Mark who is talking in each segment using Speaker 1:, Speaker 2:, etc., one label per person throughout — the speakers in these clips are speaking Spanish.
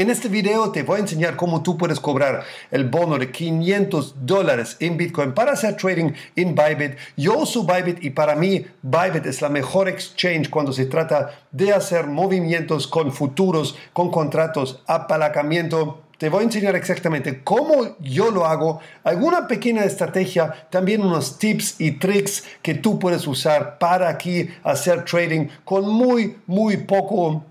Speaker 1: En este video te voy a enseñar cómo tú puedes cobrar el bono de 500 dólares en Bitcoin para hacer trading en Bybit. Yo uso Bybit y para mí Bybit es la mejor exchange cuando se trata de hacer movimientos con futuros, con contratos, apalancamiento te voy a enseñar exactamente cómo yo lo hago, alguna pequeña estrategia, también unos tips y tricks que tú puedes usar para aquí hacer trading con muy, muy poco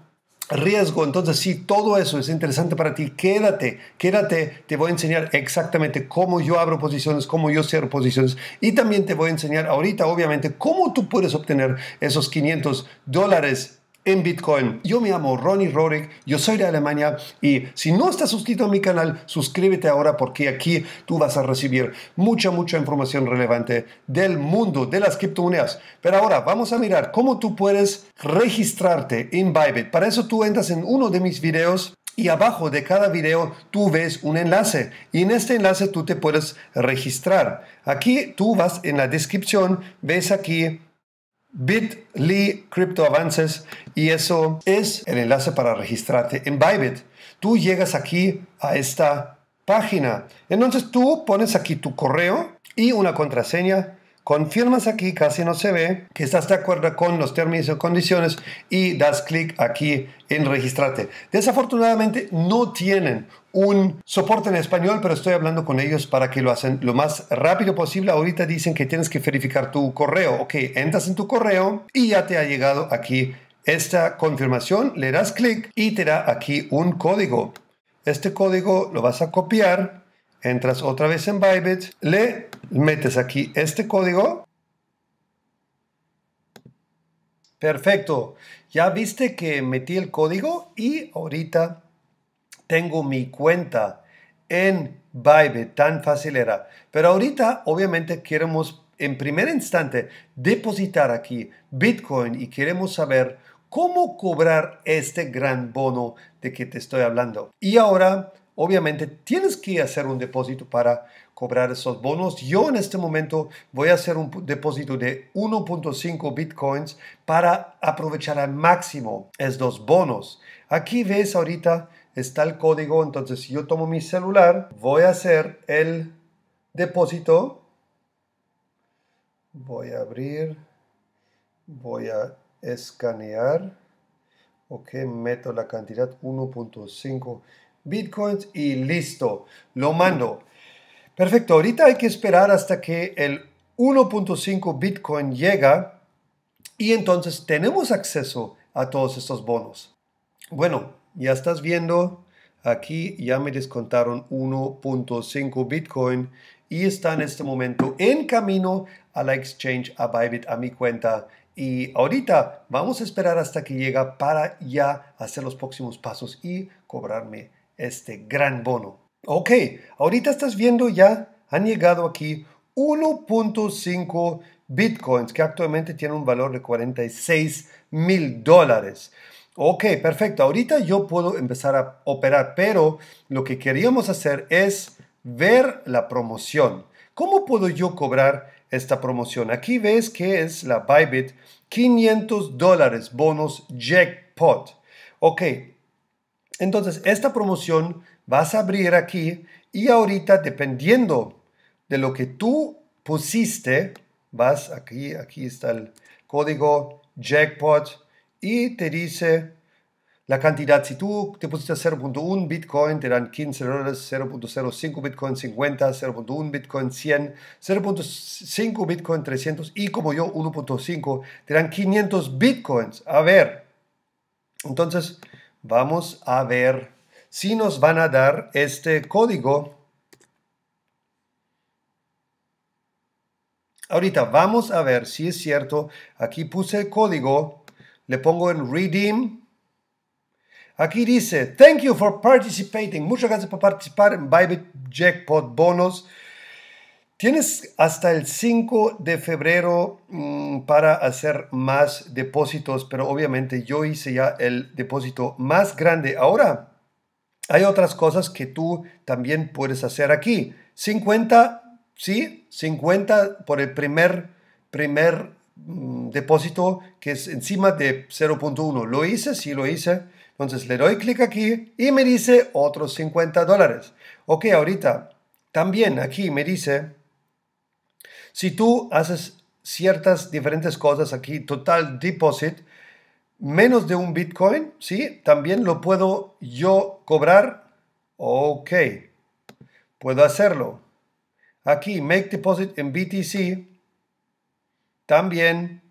Speaker 1: riesgo. Entonces, si todo eso es interesante para ti, quédate, quédate. Te voy a enseñar exactamente cómo yo abro posiciones, cómo yo cierro posiciones. Y también te voy a enseñar ahorita, obviamente, cómo tú puedes obtener esos 500 dólares en Bitcoin. Yo me llamo Ronnie Rorik, yo soy de Alemania y si no estás suscrito a mi canal, suscríbete ahora porque aquí tú vas a recibir mucha, mucha información relevante del mundo de las criptomonedas. Pero ahora vamos a mirar cómo tú puedes registrarte en Bybit. Para eso tú entras en uno de mis videos y abajo de cada video tú ves un enlace y en este enlace tú te puedes registrar. Aquí tú vas en la descripción, ves aquí bit.ly crypto avances y eso es el enlace para registrarte en Bybit. Tú llegas aquí a esta página. Entonces tú pones aquí tu correo y una contraseña confirmas aquí, casi no se ve, que estás de acuerdo con los términos y condiciones y das clic aquí en registrarte. Desafortunadamente no tienen un soporte en español, pero estoy hablando con ellos para que lo hacen lo más rápido posible. Ahorita dicen que tienes que verificar tu correo. Ok, entras en tu correo y ya te ha llegado aquí esta confirmación. Le das clic y te da aquí un código. Este código lo vas a copiar entras otra vez en Bybit, le metes aquí este código. Perfecto. Ya viste que metí el código y ahorita tengo mi cuenta en Bybit. Tan fácil era. Pero ahorita obviamente queremos en primer instante depositar aquí Bitcoin y queremos saber cómo cobrar este gran bono de que te estoy hablando. Y ahora obviamente tienes que hacer un depósito para cobrar esos bonos. Yo en este momento voy a hacer un depósito de 1.5 bitcoins para aprovechar al máximo estos bonos. Aquí ves ahorita está el código, entonces si yo tomo mi celular, voy a hacer el depósito. Voy a abrir, voy a escanear. Ok, meto la cantidad 1.5 bitcoins y listo, lo mando. Perfecto, ahorita hay que esperar hasta que el 1.5 bitcoin llega y entonces tenemos acceso a todos estos bonos. Bueno, ya estás viendo, aquí ya me descontaron 1.5 bitcoin y está en este momento en camino a la exchange, a Bybit, a mi cuenta. Y ahorita vamos a esperar hasta que llega para ya hacer los próximos pasos y cobrarme este gran bono. Ok, ahorita estás viendo ya, han llegado aquí 1.5 bitcoins, que actualmente tiene un valor de 46 mil dólares. Ok, perfecto. Ahorita yo puedo empezar a operar, pero lo que queríamos hacer es ver la promoción. ¿Cómo puedo yo cobrar esta promoción? Aquí ves que es la Bybit 500 dólares bonos jackpot. Ok, entonces, esta promoción vas a abrir aquí y ahorita, dependiendo de lo que tú pusiste, vas aquí, aquí está el código jackpot y te dice la cantidad. Si tú te pusiste 0.1 Bitcoin, te dan 15 dólares, 0.05 Bitcoin 50, 0.1 Bitcoin 100, 0.5 Bitcoin 300 y como yo 1.5, te dan 500 Bitcoins. A ver, entonces Vamos a ver si nos van a dar este código. Ahorita vamos a ver si es cierto. Aquí puse el código. Le pongo en redeem. Aquí dice, thank you for participating. Muchas gracias por participar en Bybit Jackpot Bonus. Tienes hasta el 5 de febrero mm, para hacer más depósitos, pero obviamente yo hice ya el depósito más grande. Ahora, hay otras cosas que tú también puedes hacer aquí. 50, sí, 50 por el primer, primer mm, depósito que es encima de 0.1. Lo hice, sí lo hice. Entonces le doy clic aquí y me dice otros 50 dólares. Ok, ahorita también aquí me dice si tú haces ciertas diferentes cosas aquí, total deposit, menos de un Bitcoin, ¿sí? También lo puedo yo cobrar. Ok, puedo hacerlo. Aquí, make deposit en BTC, también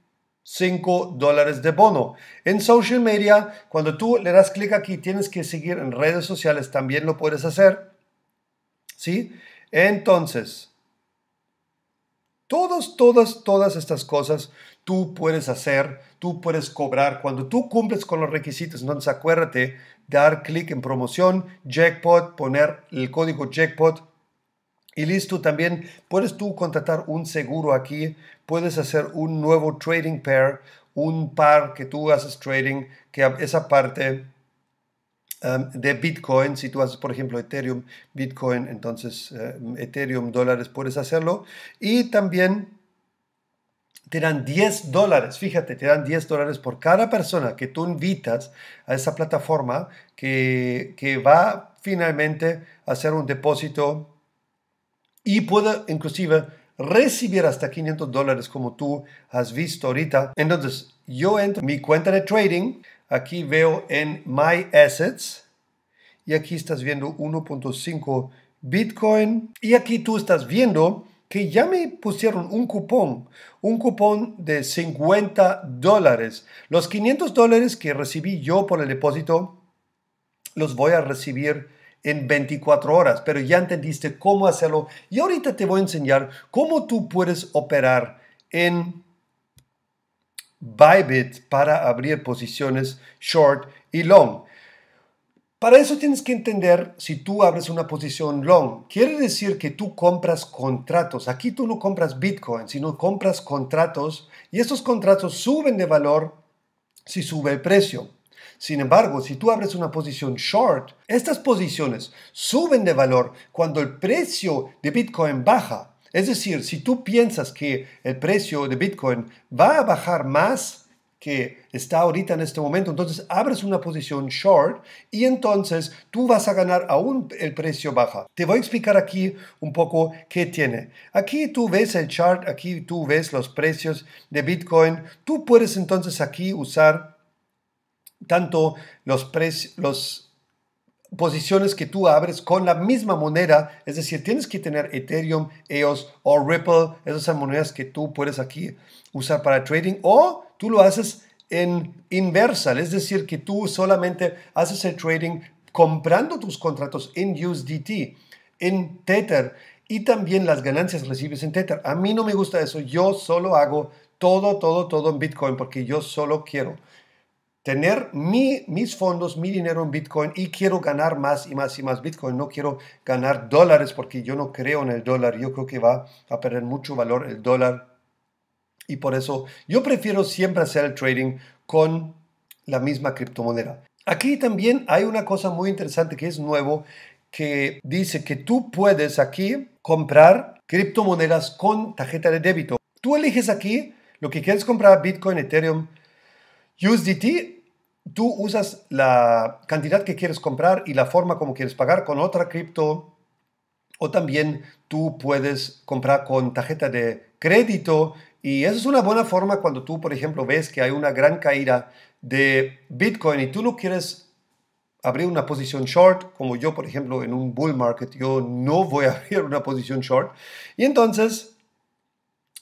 Speaker 1: 5 dólares de bono. En social media, cuando tú le das clic aquí, tienes que seguir en redes sociales, también lo puedes hacer. ¿Sí? Entonces, Todas, todas, todas estas cosas tú puedes hacer, tú puedes cobrar. Cuando tú cumples con los requisitos, entonces acuérdate, dar clic en promoción, jackpot, poner el código jackpot y listo, también puedes tú contratar un seguro aquí, puedes hacer un nuevo trading pair, un par que tú haces trading, que esa parte de Bitcoin. Si tú haces, por ejemplo, Ethereum, Bitcoin, entonces eh, Ethereum, dólares, puedes hacerlo. Y también te dan 10 dólares, fíjate, te dan 10 dólares por cada persona que tú invitas a esa plataforma que, que va finalmente a hacer un depósito y puede inclusive recibir hasta 500 dólares como tú has visto ahorita. Entonces, yo entro en mi cuenta de trading, Aquí veo en My Assets y aquí estás viendo 1.5 Bitcoin. Y aquí tú estás viendo que ya me pusieron un cupón, un cupón de 50 dólares. Los 500 dólares que recibí yo por el depósito los voy a recibir en 24 horas, pero ya entendiste cómo hacerlo y ahorita te voy a enseñar cómo tú puedes operar en bit para abrir posiciones short y long. Para eso tienes que entender si tú abres una posición long. Quiere decir que tú compras contratos. Aquí tú no compras Bitcoin, sino compras contratos y estos contratos suben de valor si sube el precio. Sin embargo, si tú abres una posición short, estas posiciones suben de valor cuando el precio de Bitcoin baja. Es decir, si tú piensas que el precio de Bitcoin va a bajar más que está ahorita en este momento, entonces abres una posición short y entonces tú vas a ganar aún el precio baja. Te voy a explicar aquí un poco qué tiene. Aquí tú ves el chart, aquí tú ves los precios de Bitcoin. Tú puedes entonces aquí usar tanto los, precios, los posiciones que tú abres con la misma moneda, es decir, tienes que tener Ethereum, EOS o Ripple, esas son monedas que tú puedes aquí usar para trading o tú lo haces en inversal, es decir, que tú solamente haces el trading comprando tus contratos en USDT, en Tether y también las ganancias recibes en Tether. A mí no me gusta eso, yo solo hago todo, todo, todo en Bitcoin porque yo solo quiero tener mis fondos, mi dinero en Bitcoin y quiero ganar más y más y más Bitcoin. No quiero ganar dólares porque yo no creo en el dólar. Yo creo que va a perder mucho valor el dólar. Y por eso yo prefiero siempre hacer el trading con la misma criptomoneda. Aquí también hay una cosa muy interesante que es nuevo, que dice que tú puedes aquí comprar criptomonedas con tarjeta de débito. Tú eliges aquí lo que quieres comprar, Bitcoin, Ethereum, USDT tú usas la cantidad que quieres comprar y la forma como quieres pagar con otra cripto o también tú puedes comprar con tarjeta de crédito y esa es una buena forma cuando tú, por ejemplo, ves que hay una gran caída de Bitcoin y tú no quieres abrir una posición short, como yo, por ejemplo, en un bull market, yo no voy a abrir una posición short. Y entonces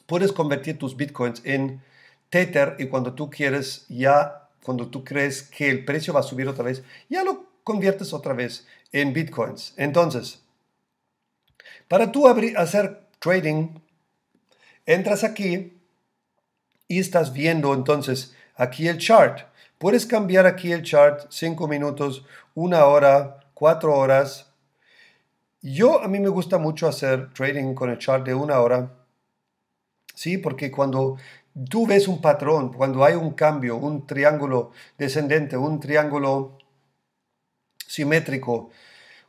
Speaker 1: puedes convertir tus Bitcoins en Tether y cuando tú quieres ya cuando tú crees que el precio va a subir otra vez, ya lo conviertes otra vez en bitcoins. Entonces, para tú hacer trading, entras aquí y estás viendo entonces aquí el chart. Puedes cambiar aquí el chart 5 minutos, 1 hora, 4 horas. Yo a mí me gusta mucho hacer trading con el chart de una hora. Sí, porque cuando tú ves un patrón, cuando hay un cambio, un triángulo descendente, un triángulo simétrico,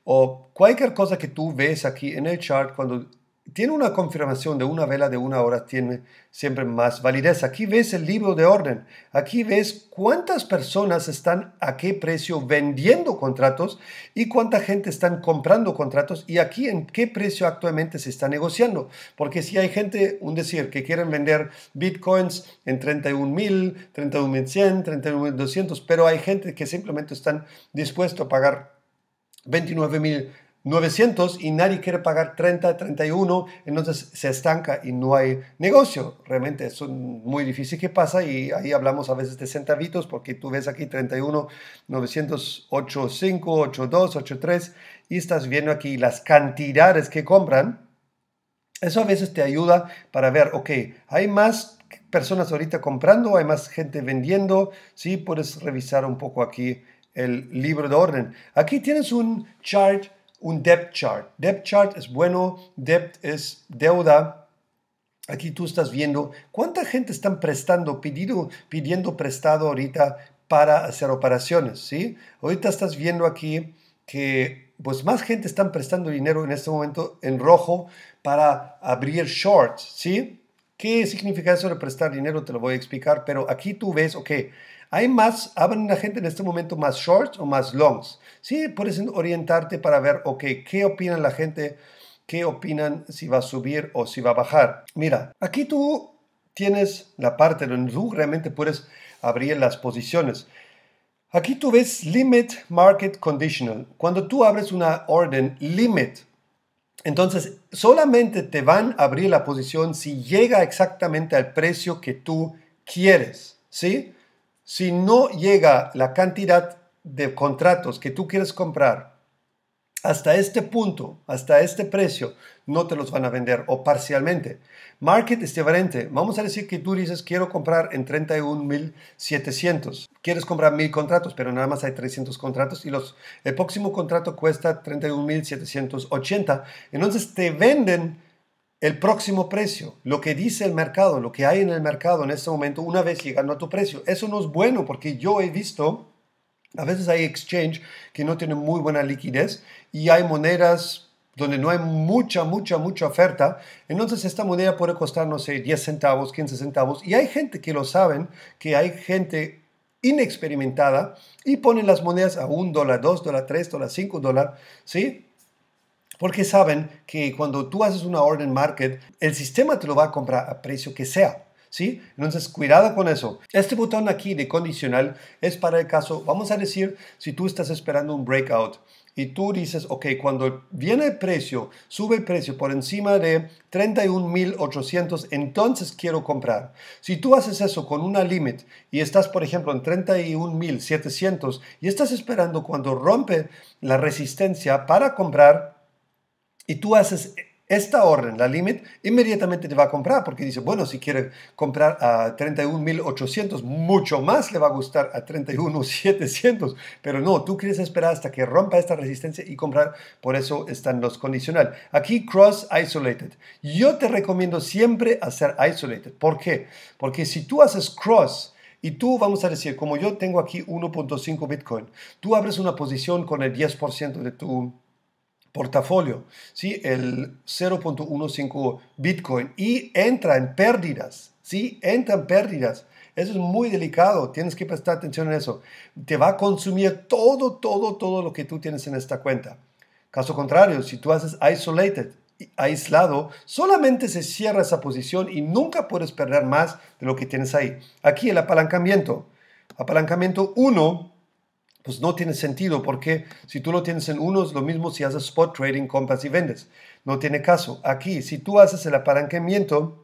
Speaker 1: o cualquier cosa que tú ves aquí en el chart, cuando tiene una confirmación de una vela de una hora, tiene siempre más validez. Aquí ves el libro de orden, aquí ves cuántas personas están a qué precio vendiendo contratos y cuánta gente están comprando contratos y aquí en qué precio actualmente se está negociando. Porque si hay gente, un decir, que quieren vender bitcoins en 31.000, 31.100, 31.200, pero hay gente que simplemente están dispuestos a pagar 29.000 900 y nadie quiere pagar 30, 31, entonces se estanca y no hay negocio. Realmente es muy difícil que pasa y ahí hablamos a veces de centavitos porque tú ves aquí 31, 900, 2, 82, 83 y estás viendo aquí las cantidades que compran. Eso a veces te ayuda para ver, ok, hay más personas ahorita comprando, hay más gente vendiendo, sí, puedes revisar un poco aquí el libro de orden. Aquí tienes un chart un Debt chart. Debt chart es bueno, debt es deuda. Aquí tú estás viendo cuánta gente están prestando, pidiendo, pidiendo prestado ahorita para hacer operaciones, ¿sí? Ahorita estás viendo aquí que pues más gente están prestando dinero en este momento en rojo para abrir shorts, ¿sí? ¿Qué significa eso de prestar dinero? Te lo voy a explicar, pero aquí tú ves, ok, hay más, abren la gente en este momento más shorts o más longs. Sí, puedes orientarte para ver, ok, qué opinan la gente, qué opinan si va a subir o si va a bajar. Mira, aquí tú tienes la parte donde tú realmente puedes abrir las posiciones. Aquí tú ves Limit Market Conditional. Cuando tú abres una orden Limit, entonces, solamente te van a abrir la posición si llega exactamente al precio que tú quieres, ¿sí? Si no llega la cantidad de contratos que tú quieres comprar hasta este punto, hasta este precio, no te los van a vender o parcialmente. Market es diferente. Vamos a decir que tú dices, quiero comprar en 31.700. Quieres comprar mil contratos, pero nada más hay 300 contratos y los, el próximo contrato cuesta 31.780. Entonces te venden el próximo precio, lo que dice el mercado, lo que hay en el mercado en este momento, una vez llegando a tu precio. Eso no es bueno porque yo he visto a veces hay exchange que no tienen muy buena liquidez y hay monedas donde no hay mucha, mucha, mucha oferta, entonces esta moneda puede costar, no sé, 10 centavos, 15 centavos. Y hay gente que lo saben, que hay gente inexperimentada y ponen las monedas a un dólar, dos dólares, 3 dólares, 5 dólares, ¿sí? Porque saben que cuando tú haces una orden market, el sistema te lo va a comprar a precio que sea. ¿sí? Entonces, cuidado con eso. Este botón aquí de condicional es para el caso, vamos a decir, si tú estás esperando un breakout y tú dices, ok, cuando viene el precio, sube el precio por encima de 31.800, entonces quiero comprar. Si tú haces eso con una limit y estás, por ejemplo, en 31.700 y estás esperando cuando rompe la resistencia para comprar, y tú haces esta orden, la limit, inmediatamente te va a comprar porque dice, bueno, si quiere comprar a 31.800, mucho más le va a gustar a 31.700. Pero no, tú quieres esperar hasta que rompa esta resistencia y comprar. Por eso están los condicional. Aquí cross isolated. Yo te recomiendo siempre hacer isolated. ¿Por qué? Porque si tú haces cross, y tú vamos a decir, como yo tengo aquí 1.5 Bitcoin, tú abres una posición con el 10% de tu portafolio, ¿sí? el 0.15 Bitcoin, y entra en pérdidas, ¿sí? entra en pérdidas. Eso es muy delicado, tienes que prestar atención en eso. Te va a consumir todo, todo, todo lo que tú tienes en esta cuenta. Caso contrario, si tú haces isolated, aislado, solamente se cierra esa posición y nunca puedes perder más de lo que tienes ahí. Aquí el apalancamiento. Apalancamiento 1 pues no tiene sentido porque si tú lo tienes en unos, lo mismo si haces spot trading, compras y vendes. No tiene caso. Aquí, si tú haces el apalancamiento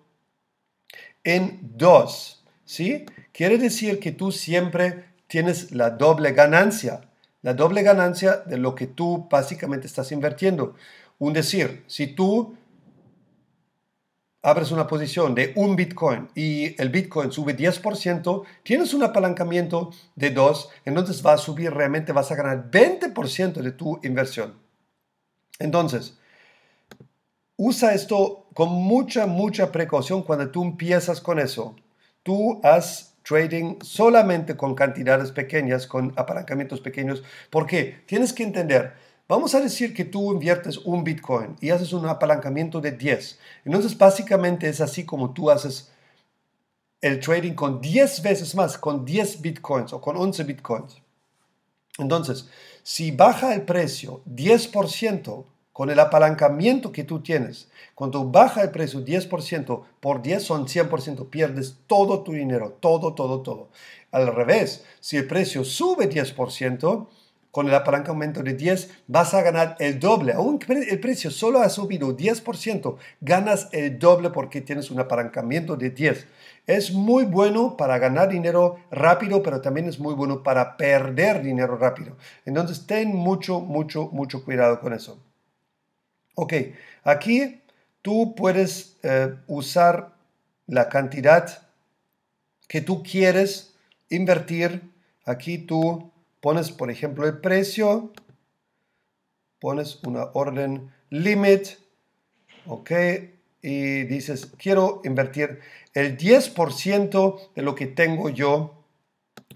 Speaker 1: en dos, ¿sí? Quiere decir que tú siempre tienes la doble ganancia, la doble ganancia de lo que tú básicamente estás invirtiendo. Un decir, si tú abres una posición de un Bitcoin y el Bitcoin sube 10%, tienes un apalancamiento de 2, entonces va a subir realmente, vas a ganar 20% de tu inversión. Entonces, usa esto con mucha, mucha precaución cuando tú empiezas con eso. Tú has trading solamente con cantidades pequeñas, con apalancamientos pequeños, porque tienes que entender, Vamos a decir que tú inviertes un Bitcoin y haces un apalancamiento de 10. Entonces, básicamente es así como tú haces el trading con 10 veces más, con 10 Bitcoins o con 11 Bitcoins. Entonces, si baja el precio 10% con el apalancamiento que tú tienes, cuando baja el precio 10%, por 10 son 100%, pierdes todo tu dinero, todo, todo, todo. Al revés, si el precio sube 10%, con el apalancamiento de 10, vas a ganar el doble. Aún el precio solo ha subido 10%, ganas el doble porque tienes un apalancamiento de 10. Es muy bueno para ganar dinero rápido, pero también es muy bueno para perder dinero rápido. Entonces, ten mucho, mucho, mucho cuidado con eso. Ok, aquí tú puedes eh, usar la cantidad que tú quieres invertir. Aquí tú Pones, por ejemplo, el precio, pones una orden limit, ¿ok? Y dices, quiero invertir el 10% de lo que tengo yo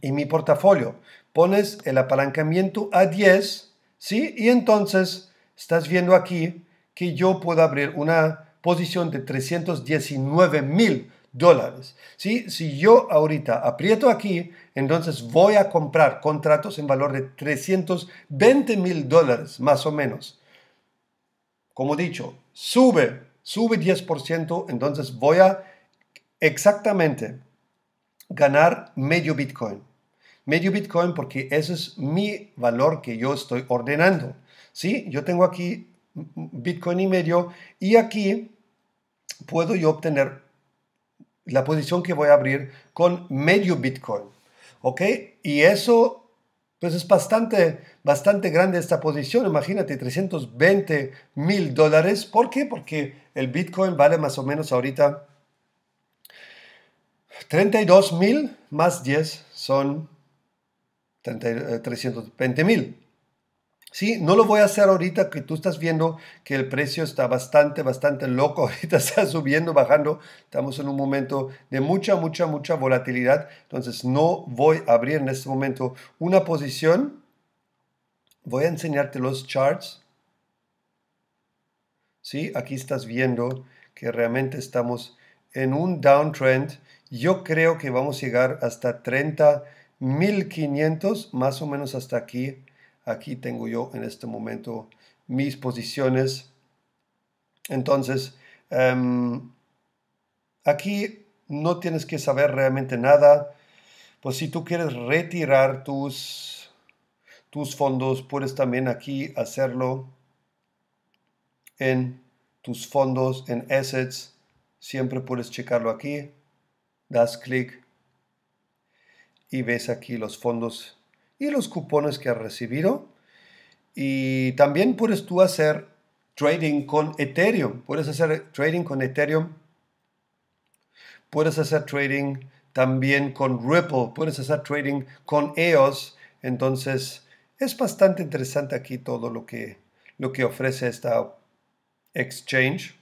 Speaker 1: en mi portafolio. Pones el apalancamiento a 10, ¿sí? Y entonces estás viendo aquí que yo puedo abrir una posición de 319 mil dólares. Si yo ahorita aprieto aquí, entonces voy a comprar contratos en valor de 320 mil dólares, más o menos. Como dicho, sube, sube 10%, entonces voy a exactamente ganar medio Bitcoin. Medio Bitcoin porque ese es mi valor que yo estoy ordenando. ¿sí? Yo tengo aquí Bitcoin y medio y aquí puedo yo obtener la posición que voy a abrir con medio Bitcoin. ¿Ok? Y eso, pues es bastante, bastante grande esta posición. Imagínate, 320 mil dólares. ¿Por qué? Porque el Bitcoin vale más o menos ahorita 32 mil más 10 son 320 eh, mil. Sí, no lo voy a hacer ahorita que tú estás viendo que el precio está bastante, bastante loco. Ahorita está subiendo, bajando. Estamos en un momento de mucha, mucha, mucha volatilidad. Entonces no voy a abrir en este momento una posición. Voy a enseñarte los charts. Sí, aquí estás viendo que realmente estamos en un downtrend. Yo creo que vamos a llegar hasta 30.500, más o menos hasta aquí Aquí tengo yo en este momento mis posiciones. Entonces, em, aquí no tienes que saber realmente nada. Pues si tú quieres retirar tus, tus fondos, puedes también aquí hacerlo en tus fondos, en assets. Siempre puedes checarlo aquí. Das clic y ves aquí los fondos y los cupones que has recibido. Y también puedes tú hacer trading con Ethereum. Puedes hacer trading con Ethereum. Puedes hacer trading también con Ripple. Puedes hacer trading con EOS. Entonces, es bastante interesante aquí todo lo que, lo que ofrece esta exchange.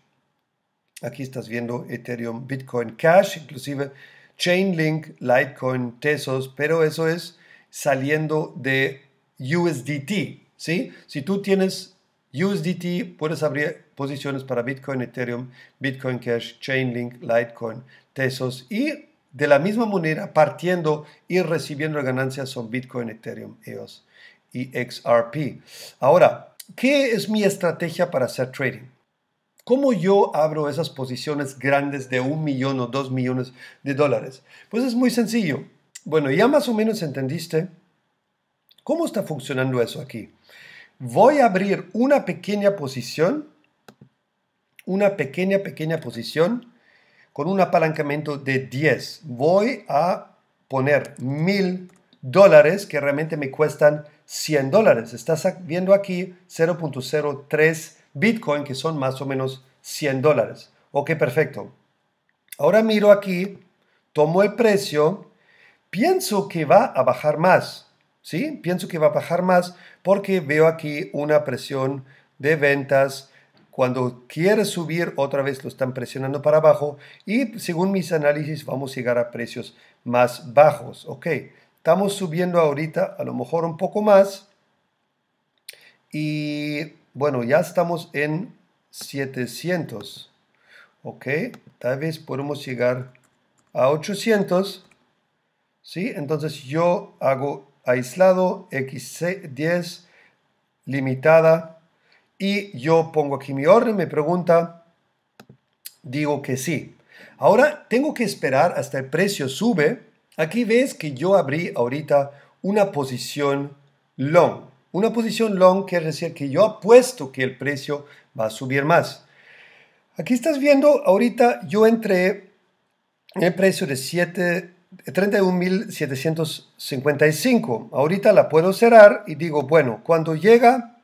Speaker 1: Aquí estás viendo Ethereum, Bitcoin Cash, inclusive Chainlink, Litecoin, Tesos, pero eso es saliendo de USDT. ¿sí? Si tú tienes USDT, puedes abrir posiciones para Bitcoin, Ethereum, Bitcoin Cash, Chainlink, Litecoin, Tesos y de la misma manera partiendo y recibiendo ganancias son Bitcoin, Ethereum, EOS y XRP. Ahora, ¿qué es mi estrategia para hacer trading? ¿Cómo yo abro esas posiciones grandes de un millón o dos millones de dólares? Pues es muy sencillo. Bueno, ya más o menos entendiste cómo está funcionando eso aquí. Voy a abrir una pequeña posición, una pequeña, pequeña posición con un apalancamiento de 10. Voy a poner mil dólares que realmente me cuestan 100 dólares. Estás viendo aquí 0.03 Bitcoin que son más o menos 100 dólares. Ok, perfecto. Ahora miro aquí, tomo el precio Pienso que va a bajar más, ¿sí? Pienso que va a bajar más porque veo aquí una presión de ventas. Cuando quiere subir, otra vez lo están presionando para abajo y según mis análisis vamos a llegar a precios más bajos, ¿ok? Estamos subiendo ahorita a lo mejor un poco más y bueno, ya estamos en 700, ¿ok? Tal vez podemos llegar a 800 entonces yo hago aislado x10 limitada y yo pongo aquí mi orden, me pregunta, digo que sí. Ahora tengo que esperar hasta el precio sube. Aquí ves que yo abrí ahorita una posición long. Una posición long quiere decir que yo apuesto que el precio va a subir más. Aquí estás viendo, ahorita yo entré en el precio de 7 31.755. Ahorita la puedo cerrar y digo, bueno, cuando llega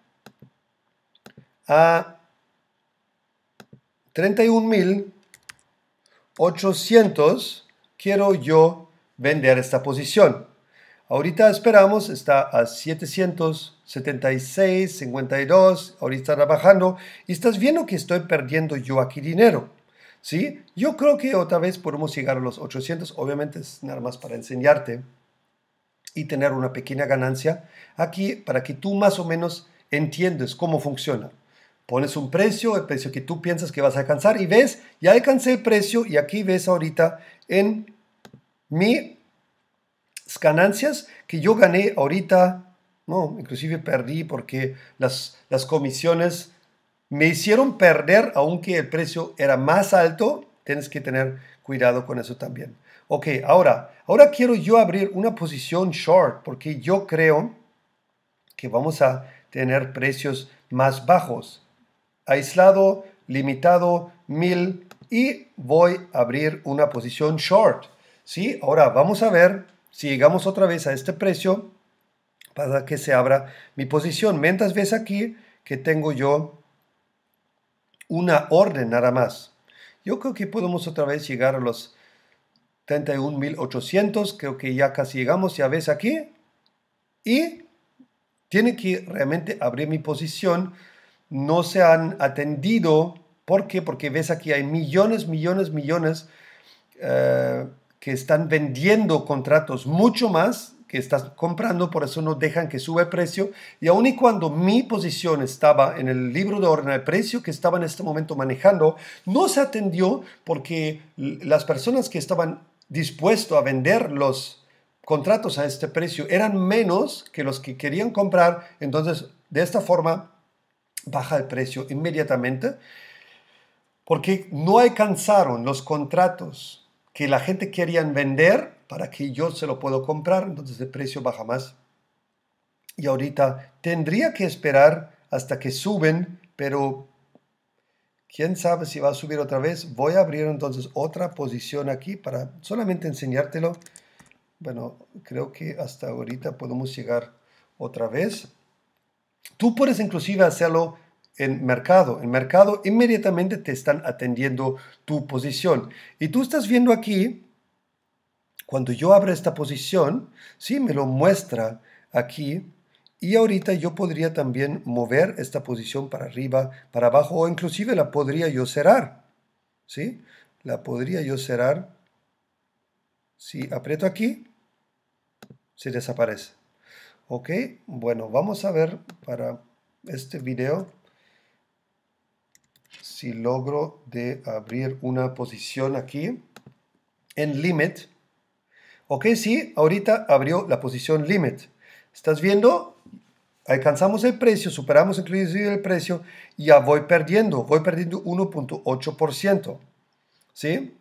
Speaker 1: a 31.800, quiero yo vender esta posición. Ahorita esperamos, está a 776, 52, ahorita está bajando. Y estás viendo que estoy perdiendo yo aquí dinero. ¿sí? Yo creo que otra vez podemos llegar a los 800, obviamente es nada más para enseñarte y tener una pequeña ganancia aquí para que tú más o menos entiendes cómo funciona. Pones un precio, el precio que tú piensas que vas a alcanzar y ves, ya alcancé el precio y aquí ves ahorita en mis ganancias que yo gané ahorita, no, inclusive perdí porque las comisiones me hicieron perder, aunque el precio era más alto. Tienes que tener cuidado con eso también. Ok, ahora, ahora quiero yo abrir una posición short porque yo creo que vamos a tener precios más bajos. Aislado, limitado, mil. y voy a abrir una posición short. ¿Sí? Ahora vamos a ver si llegamos otra vez a este precio para que se abra mi posición. Mientras ves aquí que tengo yo una orden nada más. Yo creo que podemos otra vez llegar a los 31.800, creo que ya casi llegamos, ya ves aquí. Y tiene que realmente abrir mi posición. No se han atendido. porque Porque ves aquí hay millones, millones, millones eh, que están vendiendo contratos mucho más que estás comprando, por eso no dejan que sube el precio. Y aun y cuando mi posición estaba en el libro de orden de precio que estaba en este momento manejando, no se atendió porque las personas que estaban dispuestos a vender los contratos a este precio eran menos que los que querían comprar. Entonces, de esta forma, baja el precio inmediatamente porque no alcanzaron los contratos que la gente quería vender para que yo se lo puedo comprar, entonces el precio baja más. Y ahorita tendría que esperar hasta que suben, pero quién sabe si va a subir otra vez. Voy a abrir entonces otra posición aquí para solamente enseñártelo. Bueno, creo que hasta ahorita podemos llegar otra vez. Tú puedes inclusive hacerlo en mercado. En mercado inmediatamente te están atendiendo tu posición. Y tú estás viendo aquí cuando yo abro esta posición, sí, me lo muestra aquí. Y ahorita yo podría también mover esta posición para arriba, para abajo, o inclusive la podría yo cerrar. ¿Sí? La podría yo cerrar. Si aprieto aquí, se desaparece. Ok, bueno, vamos a ver para este video si logro de abrir una posición aquí en Limit. Ok, sí, ahorita abrió la posición limit. ¿Estás viendo? Alcanzamos el precio, superamos inclusive el precio y ya voy perdiendo, voy perdiendo 1.8%. ¿Sí?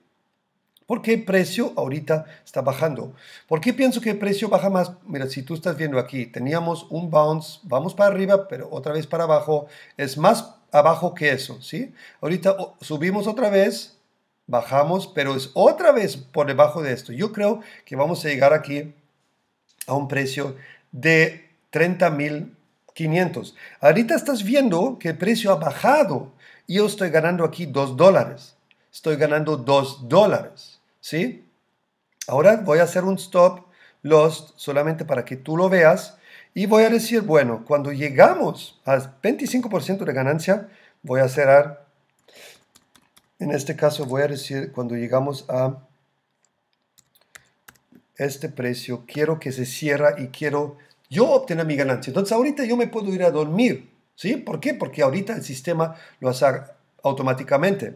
Speaker 1: ¿Por qué el precio ahorita está bajando? ¿Por qué pienso que el precio baja más? Mira, si tú estás viendo aquí, teníamos un bounce, vamos para arriba, pero otra vez para abajo. Es más abajo que eso, ¿sí? Ahorita oh, subimos otra vez, bajamos, pero es otra vez por debajo de esto. Yo creo que vamos a llegar aquí a un precio de 30.500. Ahorita estás viendo que el precio ha bajado y yo estoy ganando aquí 2 dólares. Estoy ganando 2 dólares, ¿sí? Ahora voy a hacer un stop loss solamente para que tú lo veas y voy a decir, bueno, cuando llegamos al 25% de ganancia, voy a cerrar en este caso voy a decir, cuando llegamos a este precio, quiero que se cierra y quiero yo obtener mi ganancia. Entonces ahorita yo me puedo ir a dormir. ¿Sí? ¿Por qué? Porque ahorita el sistema lo hace automáticamente.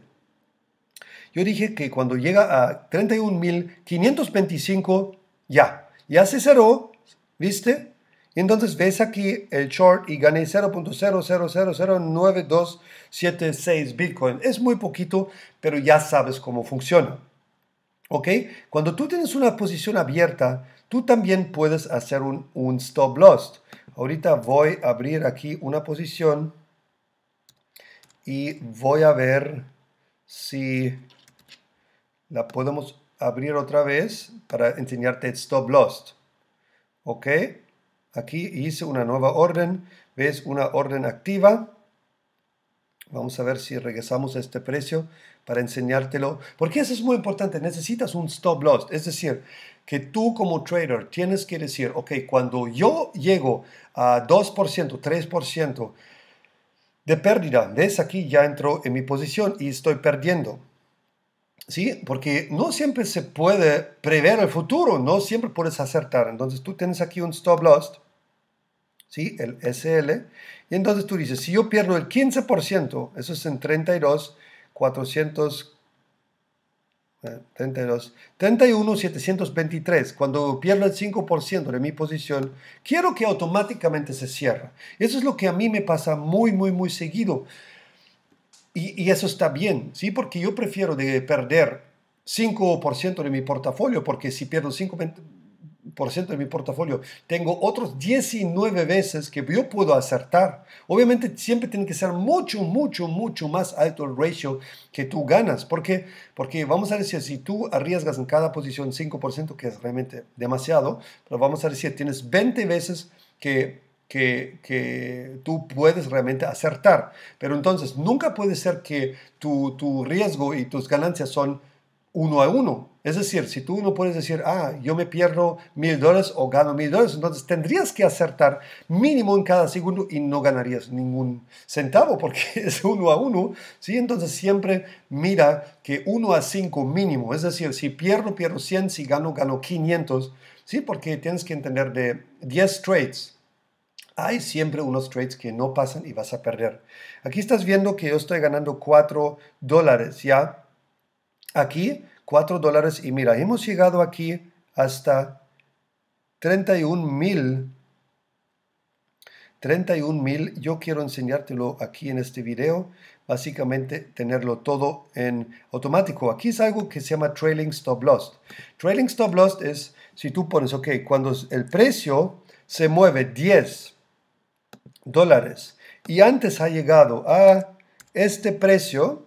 Speaker 1: Yo dije que cuando llega a 31.525, ya, ya se cerró, ¿viste? Entonces ves aquí el short y gané 0.0009276 Bitcoin. Es muy poquito, pero ya sabes cómo funciona. ¿Ok? Cuando tú tienes una posición abierta, tú también puedes hacer un, un stop loss. Ahorita voy a abrir aquí una posición y voy a ver si la podemos abrir otra vez para enseñarte el stop loss. ¿Ok? Aquí hice una nueva orden. ¿Ves? Una orden activa. Vamos a ver si regresamos a este precio para enseñártelo. Porque eso es muy importante. Necesitas un stop loss. Es decir, que tú como trader tienes que decir, ok, cuando yo llego a 2%, 3% de pérdida, ¿ves? Aquí ya entro en mi posición y estoy perdiendo. ¿Sí? Porque no siempre se puede prever el futuro, no siempre puedes acertar. Entonces tú tienes aquí un stop loss ¿sí? el SL. Y entonces tú dices, si yo pierdo el 15%, eso es en 32, 400, 32, 31, 723. Cuando pierdo el 5% de mi posición, quiero que automáticamente se cierre. Eso es lo que a mí me pasa muy, muy, muy seguido. Y, eso está bien, ¿sí? Porque yo prefiero de perder 5% de mi portafolio, porque si pierdo 5%, por ciento de mi portafolio, tengo otros 19 veces que yo puedo acertar. Obviamente siempre tiene que ser mucho, mucho, mucho más alto el ratio que tú ganas. ¿Por qué? Porque vamos a decir, si tú arriesgas en cada posición 5%, que es realmente demasiado, pero vamos a decir, tienes 20 veces que que, tú puedes realmente acertar. Pero entonces, nunca puede ser que tu, tu riesgo y tus ganancias son uno a uno. Es decir, si tú no puedes decir, ah, yo me pierdo mil dólares o gano mil dólares, entonces tendrías que acertar mínimo en cada segundo y no ganarías ningún centavo porque es uno a uno. ¿sí? Entonces siempre mira que uno a cinco mínimo. Es decir, si pierdo, pierdo 100, si gano, gano 500. ¿sí? Porque tienes que entender de 10 trades. Hay siempre unos trades que no pasan y vas a perder. Aquí estás viendo que yo estoy ganando 4 dólares, ¿ya? aquí 4 dólares y mira, hemos llegado aquí hasta 31 mil. 31 mil, yo quiero enseñártelo aquí en este video, básicamente tenerlo todo en automático. Aquí es algo que se llama trailing stop loss. Trailing stop loss es si tú pones, ok, cuando el precio se mueve 10 dólares y antes ha llegado a este precio,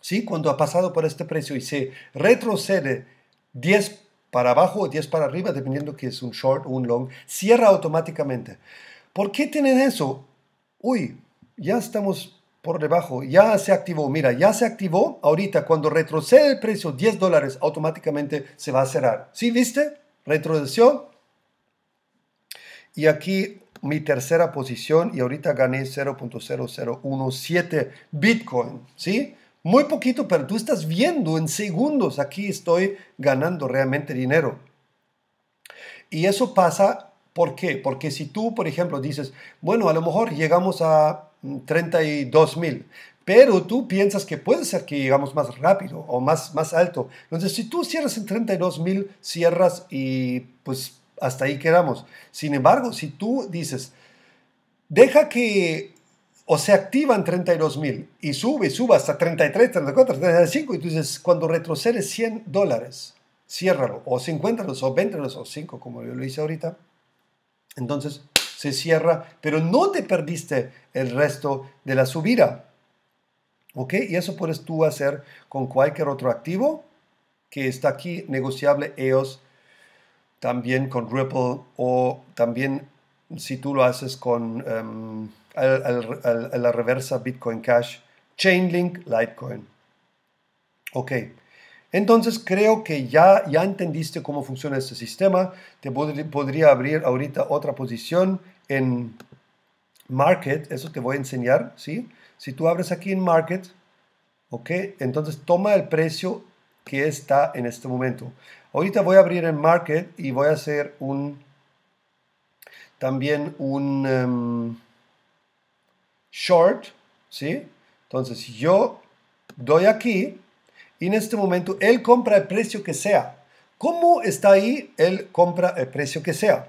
Speaker 1: ¿sí? cuando ha pasado por este precio y se retrocede 10 para abajo o 10 para arriba, dependiendo que es un short o un long, cierra automáticamente. ¿Por qué tienen eso? Uy, ya estamos por debajo, ya se activó, mira, ya se activó, ahorita cuando retrocede el precio 10 dólares, automáticamente se va a cerrar. ¿Sí viste? Retrocedió. Y aquí mi tercera posición y ahorita gané 0.0017 Bitcoin, ¿sí? Muy poquito, pero tú estás viendo en segundos, aquí estoy ganando realmente dinero. Y eso pasa, ¿por qué? Porque si tú, por ejemplo, dices, bueno, a lo mejor llegamos a 32 mm, mil, pero tú piensas que puede ser que llegamos más rápido o más, más alto. Entonces, si tú cierras en 32 mil, cierras y pues hasta ahí quedamos. Sin embargo, si tú dices, deja que o se activan 32.000 y sube, sube hasta 33, 34, 35 y tú dices, cuando retrocedes 100 dólares, ciérralo, o 50 o 20 o 5, como yo lo hice ahorita, entonces se cierra, pero no te perdiste el resto de la subida. ¿Ok? Y eso puedes tú hacer con cualquier otro activo que está aquí negociable EOS, también con Ripple o también si tú lo haces con... Em, al, la reversa Bitcoin Cash, Chainlink, Litecoin. Ok, entonces creo que ya, ya entendiste cómo funciona este sistema. Te podría abrir ahorita otra posición en Market, eso te voy a enseñar, ¿sí? Si tú abres aquí en Market, ok, entonces toma el precio que está en este momento. Ahorita voy a abrir en Market y voy a hacer un también un em, short, ¿sí? Entonces yo doy aquí y en este momento él compra el precio que sea. ¿Cómo está ahí? Él compra el precio que sea.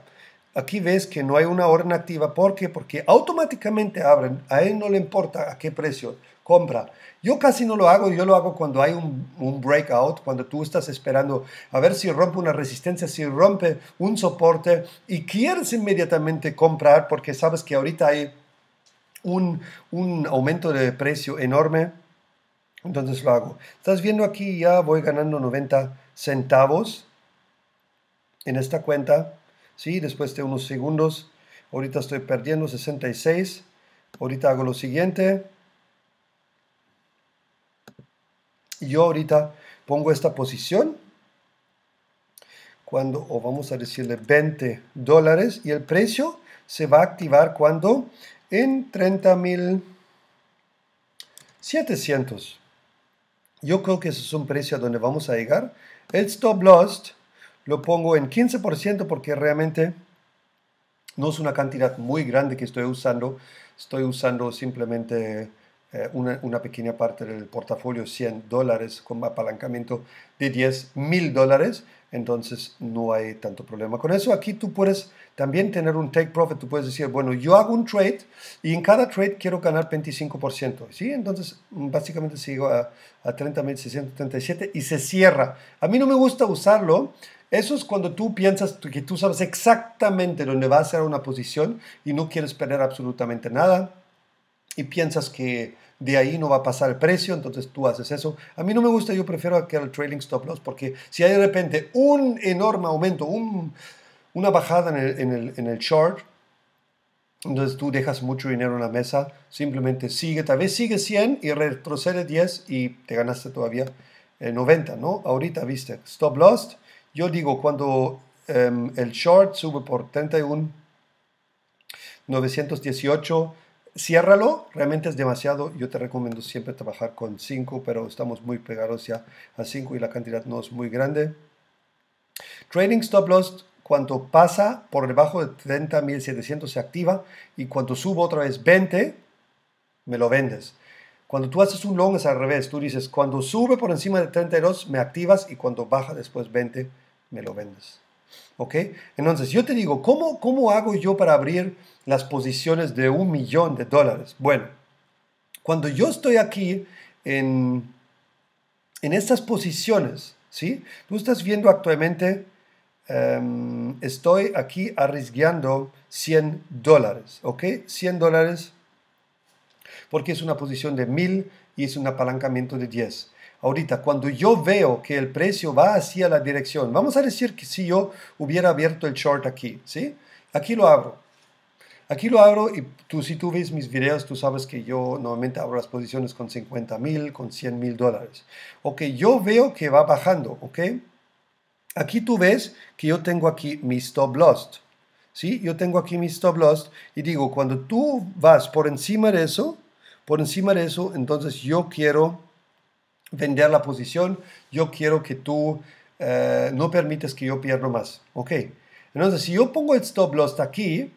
Speaker 1: Aquí ves que no hay una orden activa. ¿Por qué? Porque automáticamente abren. A él no le importa a qué precio compra. Yo casi no lo hago, yo lo hago cuando hay un, breakout, cuando tú estás esperando a ver si rompe una resistencia, si rompe un soporte y quieres inmediatamente comprar porque sabes que ahorita hay un, aumento de precio enorme, entonces lo hago. Estás viendo aquí ya voy ganando 90 centavos en esta cuenta, ¿sí? Después de unos segundos, ahorita estoy perdiendo 66. Ahorita hago lo siguiente. yo ahorita pongo esta posición. Cuando, o vamos a decirle 20 dólares. Y el precio se va a activar cuando en 30.700. Yo creo que ese es un precio a donde vamos a llegar. El stop loss lo pongo en 15% porque realmente no es una cantidad muy grande que estoy usando. Estoy usando simplemente eh, una, una, pequeña parte del portafolio, 100 dólares, con apalancamiento de 10 mil dólares. Entonces no hay tanto problema con eso. Aquí tú puedes también tener un take profit, tú puedes decir, bueno, yo hago un trade y en cada trade quiero ganar 25%, ¿sí? Entonces, mm, básicamente sigo a, a 30.637 y se cierra. A mí no me gusta usarlo. Eso es cuando tú piensas que tú sabes exactamente dónde va a ser una posición y no quieres perder absolutamente nada y piensas que de ahí no va a pasar el precio, entonces tú haces eso. A mí no me gusta, yo prefiero que el trailing stop loss, porque si hay de repente un enorme aumento, un una bajada en el, short, entonces tú dejas mucho dinero en la mesa, simplemente sigue, tal vez sigue 100 y retrocede 10 y te ganaste todavía el eh, 90, ¿no? Ahorita viste, stop loss yo digo cuando em, el short sube por 31, 918, ciérralo, realmente es demasiado, yo te recomiendo siempre trabajar con 5, pero estamos muy pegados ya a 5 y la cantidad no es muy grande. Trading stop loss cuando pasa por debajo de 30.700 se activa y cuando subo otra vez 20, me lo vendes. Cuando tú haces un long es al revés. Tú dices, cuando sube por encima de 32, me activas y cuando baja después 20, me lo vendes. ¿Ok? Entonces, yo te digo, ¿cómo, cómo hago yo para abrir las posiciones de un millón de dólares? Bueno, cuando yo estoy aquí en, en estas posiciones, ¿sí? Tú estás viendo actualmente Em, estoy aquí arriesgando 100 dólares, ¿ok? 100 dólares porque es una posición de 1000 y es un apalancamiento de 10. Ahorita, cuando yo veo que el precio va hacia la dirección, vamos a decir que si yo hubiera abierto el short aquí, ¿sí? Aquí lo abro. Aquí lo abro y tú si tú ves mis videos, tú sabes que yo normalmente abro las posiciones con 50 mil, con 100 mil dólares. Ok, yo veo que va bajando, ¿ok? Aquí tú ves que yo tengo aquí mi stop loss ¿Sí? Yo tengo aquí mi stop loss y digo, cuando tú vas por encima de eso, por encima de eso, entonces yo quiero vender la posición, yo quiero que tú eh, no permites que yo pierda más. Ok, entonces si yo pongo el stop loss aquí,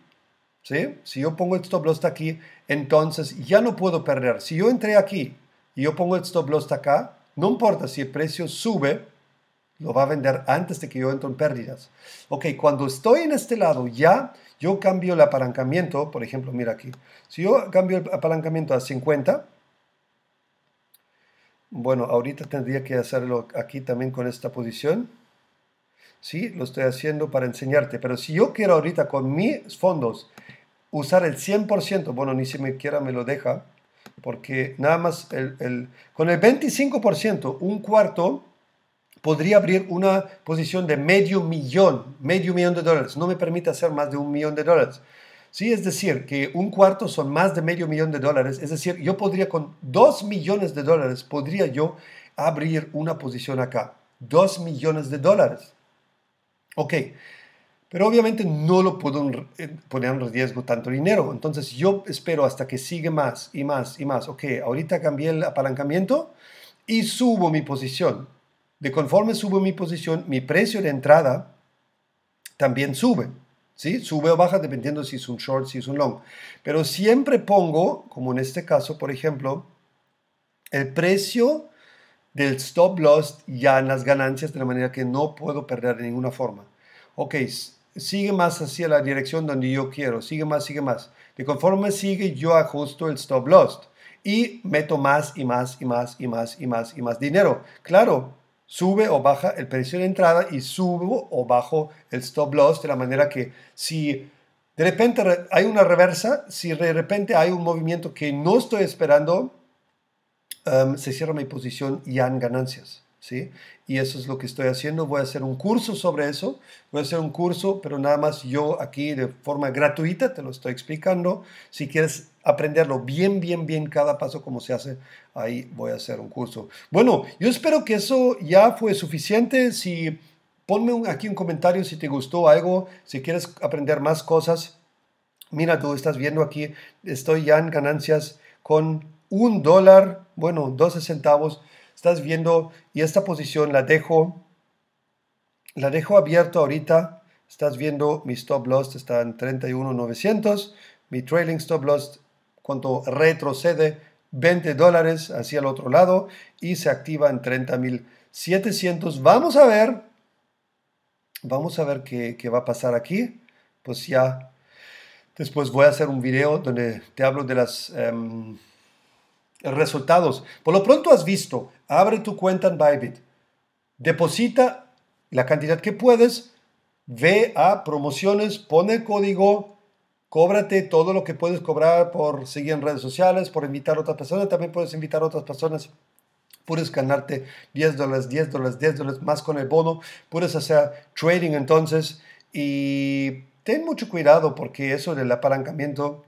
Speaker 1: ¿sí? si yo pongo el stop loss aquí, entonces ya no puedo perder. Si yo entré aquí y yo pongo el stop loss acá, no importa si el precio sube, lo va a vender antes de que yo entro en pérdidas. Ok, cuando estoy en este lado ya, yo cambio el apalancamiento, por ejemplo, mira aquí, si yo cambio el apalancamiento a 50, bueno, ahorita tendría que hacerlo aquí también con esta posición. Sí, lo estoy haciendo para enseñarte, pero si yo quiero ahorita con mis fondos usar el 100%, bueno, ni siquiera me me lo deja, porque nada más el, con el 25%, un cuarto, podría abrir una posición de medio millón, medio millón de dólares. No me permite hacer más de un millón de dólares. Sí, es decir, que un cuarto son más de medio millón de dólares. Es decir, yo podría con dos millones de dólares, podría yo abrir una posición acá. Dos millones de dólares. Ok, pero obviamente no lo puedo poner en riesgo tanto dinero. Entonces yo espero hasta que sigue más y más y más. Ok, ahorita cambié el apalancamiento y subo mi posición de conforme sube mi posición, mi precio de entrada también sube. ¿Sí? Sube o baja dependiendo si es un short, si es un long. Pero siempre pongo, como en este caso, por ejemplo, el precio del stop loss ya en las ganancias de la manera que no puedo perder de ninguna forma. Ok, sigue más hacia la dirección donde yo quiero, sigue más, sigue más. De conforme sigue, yo ajusto el stop loss y meto más y más y más y más y más y más dinero. Claro, sube o baja el precio de entrada y subo o bajo el stop loss de la manera que si de repente hay una reversa, si de repente hay un movimiento que no estoy esperando, em, se cierra mi posición y han ganancias. ¿Sí? Y eso es lo que estoy haciendo. Voy a hacer un curso sobre eso. Voy a hacer un curso, pero nada más yo aquí de forma gratuita te lo estoy explicando. Si quieres aprenderlo bien, bien, bien, cada paso como se hace, ahí voy a hacer un curso. Bueno, yo espero que eso ya fue suficiente. Si ponme aquí un comentario si te gustó algo, si quieres aprender más cosas. Mira, tú estás viendo aquí, estoy ya en ganancias con un dólar, bueno, 12 centavos. Estás viendo y esta posición la dejo, la dejo abierta ahorita. Estás viendo mi stop loss está en 31.900 mi trailing stop loss cuando retrocede 20 dólares hacia el otro lado y se activa en 30.700. Vamos a ver, vamos a ver qué, va a pasar aquí. Pues ya Después voy a hacer un video donde te hablo de los em, resultados. Por lo pronto has visto, abre tu cuenta en Bybit, deposita la cantidad que puedes, ve a promociones, pone código Cóbrate todo lo que puedes cobrar por seguir en redes sociales, por invitar a otras personas. También puedes invitar a otras personas. Puedes ganarte 10 dólares, 10 dólares, 10 dólares más con el bono. Puedes hacer trading entonces. Y ten mucho cuidado porque eso del apalancamiento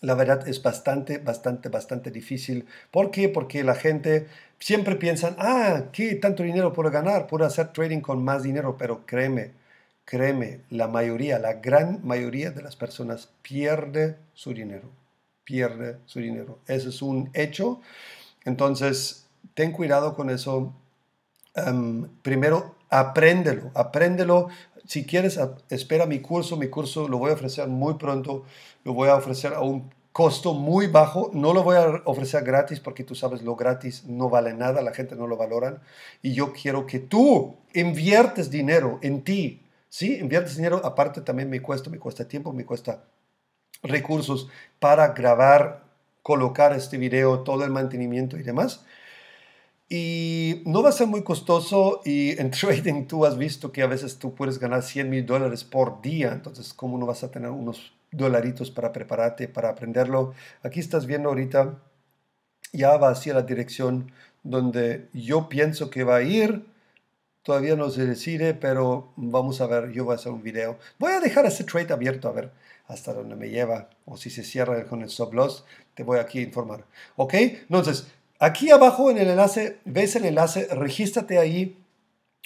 Speaker 1: la verdad es bastante, bastante, bastante difícil. ¿Por qué? Porque la gente siempre piensa, ah, ¿qué tanto dinero puedo ganar? Puedo hacer trading con más dinero, pero créeme, créeme, la mayoría, la gran mayoría de las personas pierde su dinero, pierde su dinero. Ese es un hecho. Entonces, ten cuidado con eso. Em, primero, apréndelo, apréndelo. Si quieres, espera mi curso, mi curso lo voy a ofrecer muy pronto, lo voy a ofrecer a un costo muy bajo, no lo voy a ofrecer gratis porque tú sabes, lo gratis no vale nada, la gente no lo valora y yo quiero que tú inviertes dinero en ti, Sí, enviar dinero aparte también me cuesta, me cuesta tiempo, me cuesta recursos para grabar, colocar este video, todo el mantenimiento y demás. Y no va a ser muy costoso y en trading tú has visto que a veces tú puedes ganar 100 mil dólares por día, entonces ¿cómo no vas a tener unos dolaritos para prepararte, para aprenderlo? Aquí estás viendo ahorita, ya va hacia la dirección donde yo pienso que va a ir Todavía no se decide, pero vamos a ver, yo voy a hacer un video. Voy a dejar este trade abierto a ver hasta dónde me lleva o si se cierra con el stop loss, te voy aquí a informar. ¿Ok? Entonces, aquí abajo en el enlace, ves el enlace, regístrate ahí,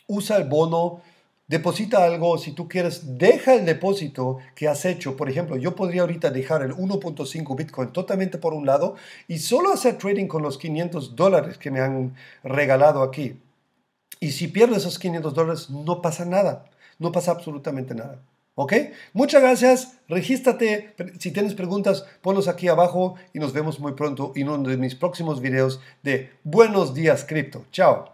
Speaker 1: usa el bono, deposita algo, si tú quieres, deja el depósito que has hecho. Por ejemplo, yo podría ahorita dejar el 1.5 Bitcoin totalmente por un lado y solo hacer trading con los 500 dólares que me han regalado aquí. Y si pierdes esos 500 dólares, no pasa nada. No pasa absolutamente nada. ¿Ok? Muchas gracias. Regístrate. Si tienes preguntas, ponlos aquí abajo y nos vemos muy pronto en uno de mis próximos videos de Buenos Días Cripto. Chao.